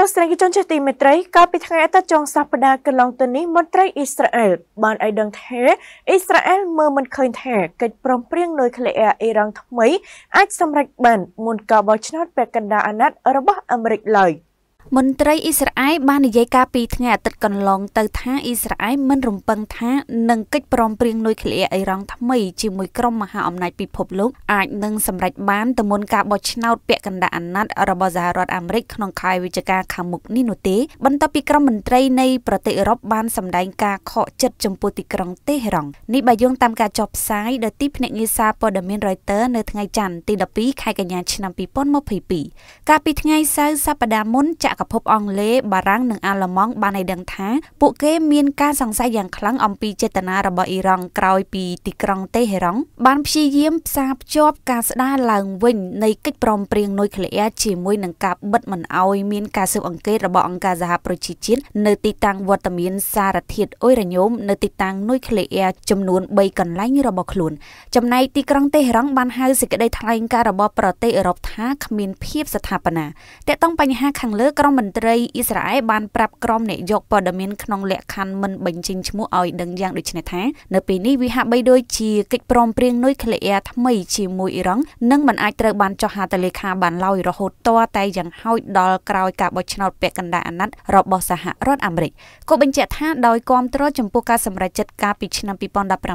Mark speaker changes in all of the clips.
Speaker 1: ទស្សនិកជនចេះទីមេត្រី កាលពីថ្ងៃអាទិត្យចុងសប្តាហ៍កន្លងទៅនេះមន្ត្រីអ៊ីស្រាអែលបានឲ្យដឹងថាអ៊ីស្រាអែលមើលមិនឃើញថាកិច្ចព្រមព្រៀងនុយក្លេអ៊ែរអ៊ីរ៉ង់ថ្មី អាចសម្រេចបានមុនការបោះឆ្នោតពាក់កណ្ដាលអាណត្តិរបស់អាមេរិកឡើយ។
Speaker 2: មន្ត្រីអ៊ីស្រាអែលបាននិយាយការពីថ្ងៃអាទិត្យកន្លងទៅថាអ៊ីស្រាអែលមិនរំពឹងថានឹងកិច្ចព្រមព្រៀងនុយក្លេអ៊ែរអ៊ីរ៉ង់ថ្មីជាមួយក្រុមមហាអំណាចពិភពលោកអាចនឹងសម្រេចបានទៅមុនការបោះឆ្នោតពាក់កណ្ដាលអាណត្តិរបស់សហរដ្ឋអាមេរិកក្នុងខែវិច្ឆិកាខាងមុខនេះនោះទេបន្ទាប់ពីក្រុមមន្ត្រីនៃប្រទេសអឺរ៉ុបបានសម្ដែងការខកចិត្តចំពោះទីក្រុងតេហេរ៉ង់នេះបើយោងតាមការចុះផ្សាយដោយទីភ្នាក់ងារសារព័ត៌មាន Reuters នៅថ្ងៃច័ន្ទទី12ខែកញ្ញាឆ្នាំ2022កាលពីថ្ងៃសៅរ៍សប្តាហ៍មុនចាក់កភពអង់គ្លេសបារាំងនិងអាល្លឺម៉ង់បានឲ្យដឹងថា ពួកគេមានការសង្ស័យយ៉ាងខ្លាំងអំពីចេតនារបស់អ៊ីរ៉ង់ក្រោយពីទីក្រុងតេហេរ៉ង់បានព្យាយាមផ្សារភ្ជាប់ការស្ដារឡើងវិញនៃកិច្ចព្រមព្រៀងនុយក្លេអ៊ែរជាមួយនឹងការបិទមិនឲ្យមានការស៊ើបអង្កេតរបស់អង្គការសហប្រជាជាតិនៅទីតាំងវត្តមានសារធាតុអ៊ុយរ៉ាញ៉ូមនៅទីតាំងនុយក្លេអ៊ែរចំនួន3កន្លែងរបស់ខ្លួន ចំណែកទីក្រុងតេហេរ៉ង់បានហៅសេចក្តីថ្លែងការណ៍របស់ប្រទេសអឺរ៉ុបថាគ្មានភាពស្ថាបនាតកតងបញ្ហាខាងលើក្រុរដ្ឋមន្ត្រីអ៊ីស្រាអែលបានប្រាប់ក្រុមអ្នកយកព័ត៌មានក្នុងលក្ខខណ្ឌមិនបញ្ចេញឈ្មោះឲ្យ ដឹងយ៉ាងដូចនេះថានៅពេលនេះវាហាក់បីដូចជាកិច្ចព្រមព្រៀងនុយក្លេអ៊ែរថ្មីជាមួយអ៊ីរ៉ង់និងមិនអាចត្រូវបានចុះហត្ថលេខាបានឡើយរហូតតតែយ៉ាងហោចដល់ក្រោយការបោះឆ្នោតពាក់កណ្ដាលអាណត្តិរបស់សហរដ្ឋអាមេរិកគាត់បញ្ជាក់ថាដោយគាំទ្រចំពោះការសម្រេចចិត្តកាលពីឆ្នាំ2018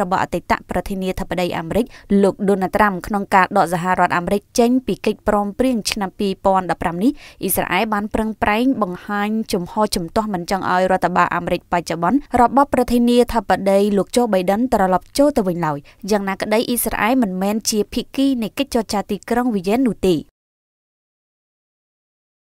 Speaker 2: របស់អតីតប្រធានាធិបតីអាមេរិកលោកដូណាល់ត្រាំក្នុងការដកសហរដ្ឋអាមេរិកចេញពីកិច្ចព្រមព្រៀងឆ្នាំ2015នេះអ៊ីស្រាអែលបានបានប្រឹងប្រែងបង្ហាញជំហរជំទាស់មិនចង់ឲ្យរដ្ឋបាលអាមេរិកបច្ចុប្បន្នរបស់ប្រធានាធិបតីលោកโจ Biden ត្រឡប់ចូលទៅវិញឡើយយ៉ាងណាក្តីអ៊ីស្រាអែលមិនមែនជាភាគីនៃកិច្ចចរចាទីក្រុងវីយ៉ែននោះទេ